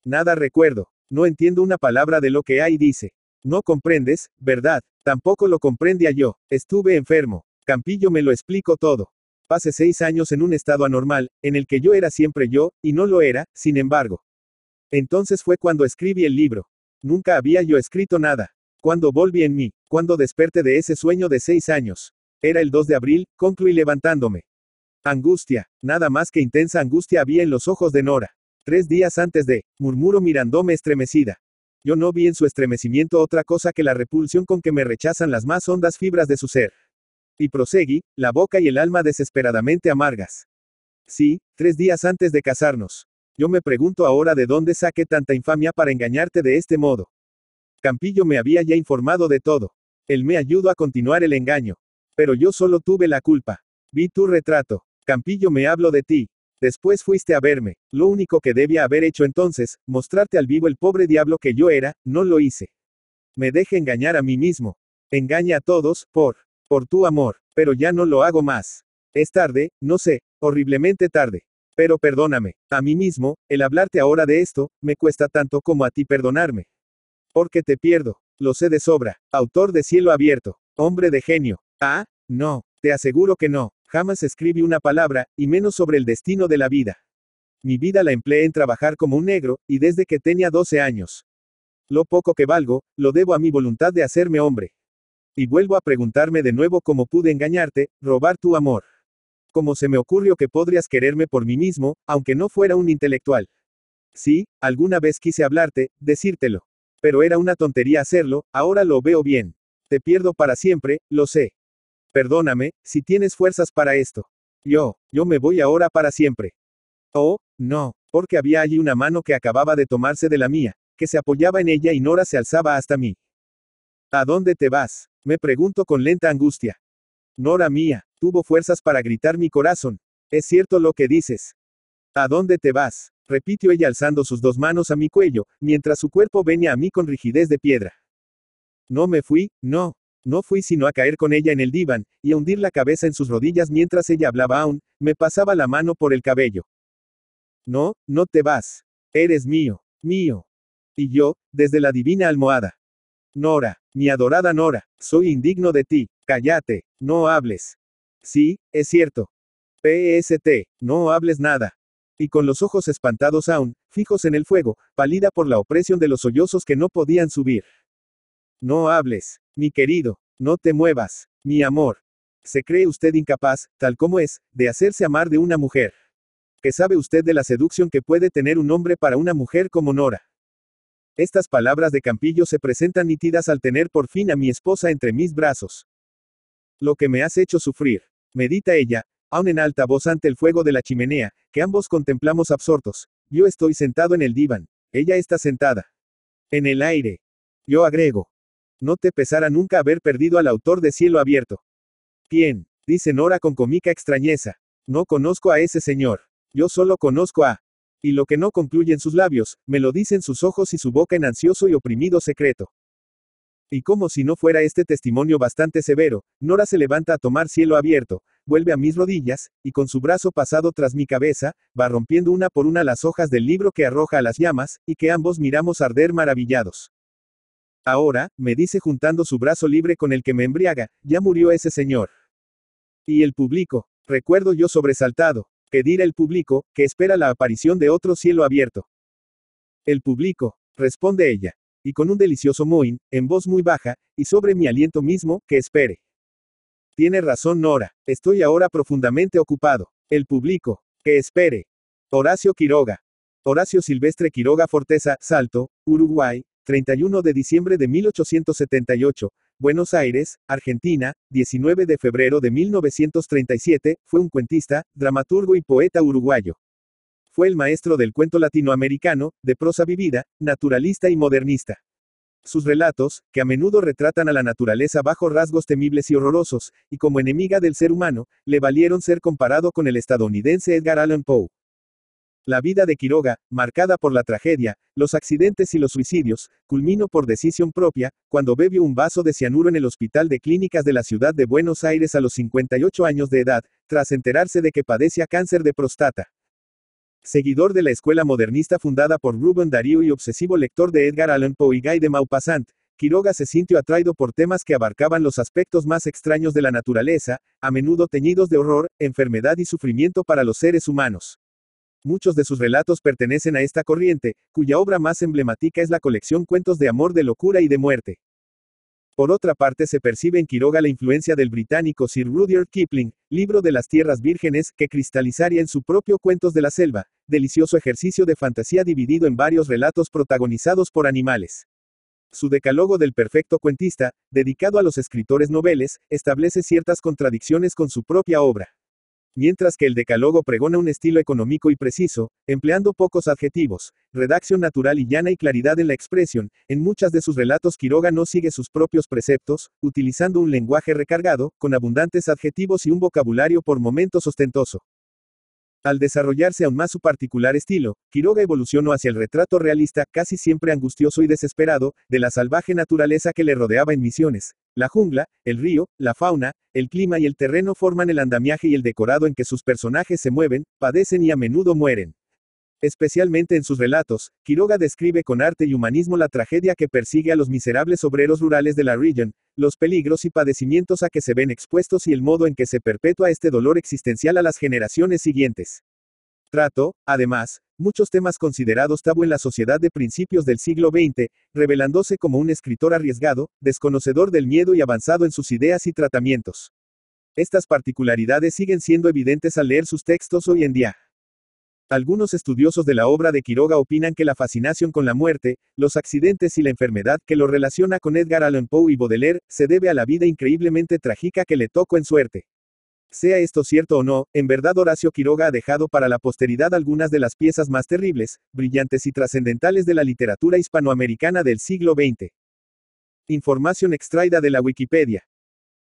Speaker 1: Nada recuerdo. No entiendo una palabra de lo que hay dice. No comprendes, ¿verdad? Tampoco lo comprendía yo. Estuve enfermo. Campillo me lo explico todo. Pasé seis años en un estado anormal, en el que yo era siempre yo, y no lo era, sin embargo. Entonces fue cuando escribí el libro. Nunca había yo escrito nada. Cuando volví en mí, cuando desperté de ese sueño de seis años. Era el 2 de abril, concluí levantándome. Angustia. Nada más que intensa angustia había en los ojos de Nora. Tres días antes de, murmuró mirándome estremecida. Yo no vi en su estremecimiento otra cosa que la repulsión con que me rechazan las más hondas fibras de su ser. Y proseguí, la boca y el alma desesperadamente amargas. Sí, tres días antes de casarnos. Yo me pregunto ahora de dónde saqué tanta infamia para engañarte de este modo. Campillo me había ya informado de todo. Él me ayudó a continuar el engaño. Pero yo solo tuve la culpa. Vi tu retrato. Campillo me hablo de ti. Después fuiste a verme. Lo único que debía haber hecho entonces, mostrarte al vivo el pobre diablo que yo era, no lo hice. Me deje engañar a mí mismo. Engaña a todos, por, por tu amor, pero ya no lo hago más. Es tarde, no sé, horriblemente tarde. Pero perdóname, a mí mismo, el hablarte ahora de esto, me cuesta tanto como a ti perdonarme. Porque te pierdo, lo sé de sobra. Autor de Cielo Abierto, hombre de genio. Ah, no, te aseguro que no. Jamás escribí una palabra, y menos sobre el destino de la vida. Mi vida la empleé en trabajar como un negro, y desde que tenía 12 años. Lo poco que valgo, lo debo a mi voluntad de hacerme hombre. Y vuelvo a preguntarme de nuevo cómo pude engañarte, robar tu amor. Cómo se me ocurrió que podrías quererme por mí mismo, aunque no fuera un intelectual. Sí, alguna vez quise hablarte, decírtelo. Pero era una tontería hacerlo, ahora lo veo bien. Te pierdo para siempre, lo sé. Perdóname, si tienes fuerzas para esto. Yo, yo me voy ahora para siempre. Oh, no, porque había allí una mano que acababa de tomarse de la mía, que se apoyaba en ella y Nora se alzaba hasta mí. ¿A dónde te vas? Me pregunto con lenta angustia. Nora mía, tuvo fuerzas para gritar mi corazón. Es cierto lo que dices. ¿A dónde te vas? repitió ella alzando sus dos manos a mi cuello, mientras su cuerpo venía a mí con rigidez de piedra. No me fui, no, no fui sino a caer con ella en el diván, y a hundir la cabeza en sus rodillas mientras ella hablaba aún, me pasaba la mano por el cabello. No, no te vas. Eres mío, mío. Y yo, desde la divina almohada. Nora, mi adorada Nora, soy indigno de ti, cállate, no hables. Sí, es cierto. PST, e no hables nada. Y con los ojos espantados aún, fijos en el fuego, pálida por la opresión de los sollozos que no podían subir. No hables, mi querido, no te muevas, mi amor. Se cree usted incapaz, tal como es, de hacerse amar de una mujer. ¿Qué sabe usted de la seducción que puede tener un hombre para una mujer como Nora? Estas palabras de Campillo se presentan nítidas al tener por fin a mi esposa entre mis brazos. Lo que me has hecho sufrir, medita ella, aun en alta voz ante el fuego de la chimenea, que ambos contemplamos absortos. Yo estoy sentado en el diván, ella está sentada. En el aire. Yo agrego, no te pesará nunca haber perdido al autor de Cielo Abierto. ¿Quién? dice Nora con cómica extrañeza. No conozco a ese señor. Yo solo conozco a. Y lo que no concluyen sus labios, me lo dicen sus ojos y su boca en ansioso y oprimido secreto. Y como si no fuera este testimonio bastante severo, Nora se levanta a tomar cielo abierto, vuelve a mis rodillas, y con su brazo pasado tras mi cabeza, va rompiendo una por una las hojas del libro que arroja a las llamas, y que ambos miramos arder maravillados. Ahora, me dice juntando su brazo libre con el que me embriaga, ya murió ese señor. Y el público, recuerdo yo sobresaltado, que dirá el público, que espera la aparición de otro cielo abierto. El público, responde ella, y con un delicioso moin, en voz muy baja, y sobre mi aliento mismo, que espere. Tiene razón Nora, estoy ahora profundamente ocupado. El público, que espere. Horacio Quiroga. Horacio Silvestre Quiroga Forteza, Salto, Uruguay, 31 de diciembre de 1878, Buenos Aires, Argentina, 19 de febrero de 1937, fue un cuentista, dramaturgo y poeta uruguayo. Fue el maestro del cuento latinoamericano, de prosa vivida, naturalista y modernista. Sus relatos, que a menudo retratan a la naturaleza bajo rasgos temibles y horrorosos, y como enemiga del ser humano, le valieron ser comparado con el estadounidense Edgar Allan Poe. La vida de Quiroga, marcada por la tragedia, los accidentes y los suicidios, culminó por decisión propia, cuando bebió un vaso de cianuro en el Hospital de Clínicas de la Ciudad de Buenos Aires a los 58 años de edad, tras enterarse de que padecía cáncer de próstata. Seguidor de la escuela modernista fundada por Rubén Darío y obsesivo lector de Edgar Allan Poe y Guy de Maupassant, Quiroga se sintió atraído por temas que abarcaban los aspectos más extraños de la naturaleza, a menudo teñidos de horror, enfermedad y sufrimiento para los seres humanos. Muchos de sus relatos pertenecen a esta corriente, cuya obra más emblemática es la colección Cuentos de Amor, de Locura y de Muerte. Por otra parte, se percibe en Quiroga la influencia del británico Sir Rudyard Kipling, libro de las tierras vírgenes, que cristalizaría en su propio Cuentos de la Selva, delicioso ejercicio de fantasía dividido en varios relatos protagonizados por animales. Su decálogo del perfecto cuentista, dedicado a los escritores noveles, establece ciertas contradicciones con su propia obra. Mientras que el decálogo pregona un estilo económico y preciso, empleando pocos adjetivos, redacción natural y llana y claridad en la expresión, en muchas de sus relatos Quiroga no sigue sus propios preceptos, utilizando un lenguaje recargado, con abundantes adjetivos y un vocabulario por momentos ostentoso. Al desarrollarse aún más su particular estilo, Quiroga evolucionó hacia el retrato realista, casi siempre angustioso y desesperado, de la salvaje naturaleza que le rodeaba en Misiones. La jungla, el río, la fauna, el clima y el terreno forman el andamiaje y el decorado en que sus personajes se mueven, padecen y a menudo mueren. Especialmente en sus relatos, Quiroga describe con arte y humanismo la tragedia que persigue a los miserables obreros rurales de la región, los peligros y padecimientos a que se ven expuestos y el modo en que se perpetúa este dolor existencial a las generaciones siguientes. Trato, además, muchos temas considerados tabú en la sociedad de principios del siglo XX, revelándose como un escritor arriesgado, desconocedor del miedo y avanzado en sus ideas y tratamientos. Estas particularidades siguen siendo evidentes al leer sus textos hoy en día. Algunos estudiosos de la obra de Quiroga opinan que la fascinación con la muerte, los accidentes y la enfermedad que lo relaciona con Edgar Allan Poe y Baudelaire, se debe a la vida increíblemente trágica que le tocó en suerte. Sea esto cierto o no, en verdad Horacio Quiroga ha dejado para la posteridad algunas de las piezas más terribles, brillantes y trascendentales de la literatura hispanoamericana del siglo XX. Información extraída de la Wikipedia.